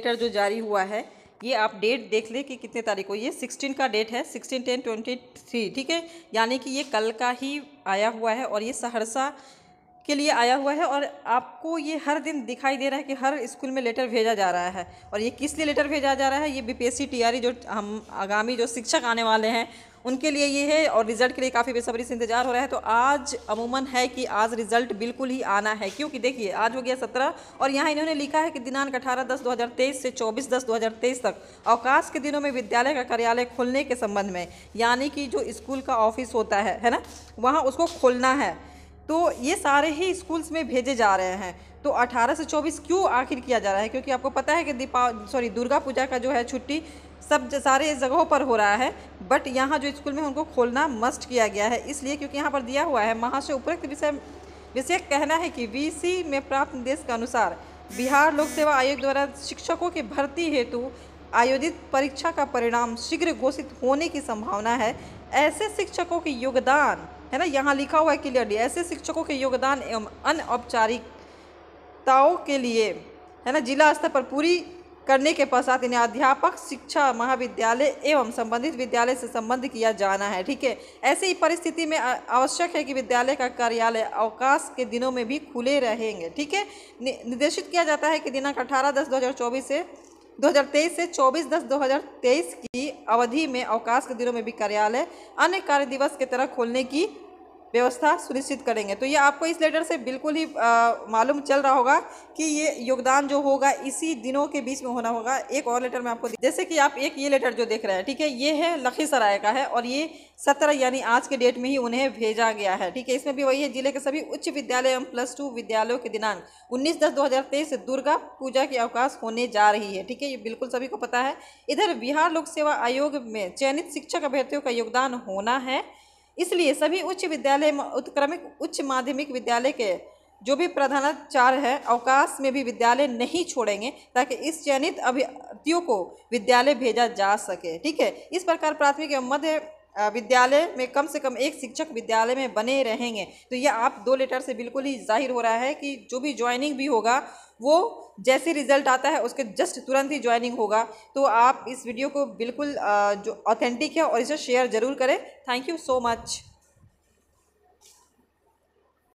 letter जो जारी हुआ है ये आप डेट देख लें कि कितने तारीख को ये सिक्सटीन का डेट है सिक्सटीन टेन ट्वेंटी थ्री ठीक है यानी कि ये कल का ही आया हुआ है और ये सहरसा के लिए आया हुआ है और आपको ये हर दिन दिखाई दे रहा है कि हर स्कूल में लेटर भेजा जा रहा है और ये किस लिए लेटर भेजा जा रहा है ये बीपीएससी टीआरई e जो हम आगामी जो शिक्षक आने वाले हैं उनके लिए ये है और रिजल्ट के लिए काफ़ी बेसब्री से इंतजार हो रहा है तो आज अमूमन है कि आज रिजल्ट बिल्कुल ही आना है क्योंकि देखिए आज हो गया सत्रह और यहाँ इन्होंने लिखा है कि दिनांक अठारह दस दो से चौबीस दस दो तक अवकाश के दिनों में विद्यालय का कार्यालय खोलने के संबंध में यानी कि जो स्कूल का ऑफिस होता है है ना वहाँ उसको खोलना है तो ये सारे ही स्कूल्स में भेजे जा रहे हैं तो 18 से 24 क्यों आखिर किया जा रहा है क्योंकि आपको पता है कि दीपा सॉरी दुर्गा पूजा का जो है छुट्टी सब सारे जगहों पर हो रहा है बट यहाँ जो स्कूल में उनको खोलना मस्ट किया गया है इसलिए क्योंकि यहाँ पर दिया हुआ है महाशय उपरोक्त विषय विषय कहना है कि वी में प्राप्त निर्देश के अनुसार बिहार लोक सेवा आयोग द्वारा शिक्षकों की भर्ती हेतु आयोजित परीक्षा का परिणाम शीघ्र घोषित होने की संभावना है ऐसे शिक्षकों के योगदान है ना यहाँ लिखा हुआ है क्लियरली ऐसे शिक्षकों के योगदान एवं अनौपचारिकताओं के लिए है ना जिला स्तर पर पूरी करने के पश्चात इन्हें अध्यापक शिक्षा महाविद्यालय एवं संबंधित विद्यालय से संबंध किया जाना है ठीक है ऐसे ही परिस्थिति में आवश्यक है कि विद्यालय का कार्यालय अवकाश के दिनों में भी खुले रहेंगे ठीक है निर्देशित किया जाता है कि दिनांक अठारह दस दो से 2023 से 24 दस 2023 की अवधि में अवकाश के दिनों में भी कार्यालय अन्य कार्य दिवस की तरह खोलने की व्यवस्था सुनिश्चित करेंगे तो ये आपको इस लेटर से बिल्कुल ही मालूम चल रहा होगा कि ये योगदान जो होगा इसी दिनों के बीच में होना होगा एक और लेटर में आपको जैसे कि आप एक ये लेटर जो देख रहे हैं ठीक है ये है लखीसराय का है और ये सत्रह यानी आज के डेट में ही उन्हें भेजा गया है ठीक है इसमें भी वही है जिले के सभी उच्च विद्यालय एवं प्लस टू विद्यालयों के दिनांक उन्नीस दस दो हज़ार तेईस दुर्गा पूजा के अवकाश होने जा रही है ठीक है ये बिल्कुल सभी को पता है इधर बिहार लोक सेवा आयोग में चयनित शिक्षक अभ्यर्थियों का योगदान होना है इसलिए सभी उच्च विद्यालय उत्क्रमिक उच्च माध्यमिक विद्यालय के जो भी प्रधानाचार्य है अवकाश में भी विद्यालय नहीं छोड़ेंगे ताकि इस चयनित अभ्यर्थियों को विद्यालय भेजा जा सके ठीक है इस प्रकार प्राथमिक एवं मध्य विद्यालय में कम से कम एक शिक्षक विद्यालय में बने रहेंगे तो ये आप दो लेटर से बिल्कुल ही जाहिर हो रहा है कि जो भी ज्वाइनिंग भी होगा वो जैसे रिजल्ट आता है उसके जस्ट तुरंत ही ज्वाइनिंग होगा तो आप इस वीडियो को बिल्कुल जो ऑथेंटिक है और इसे शेयर ज़रूर करें थैंक यू सो मच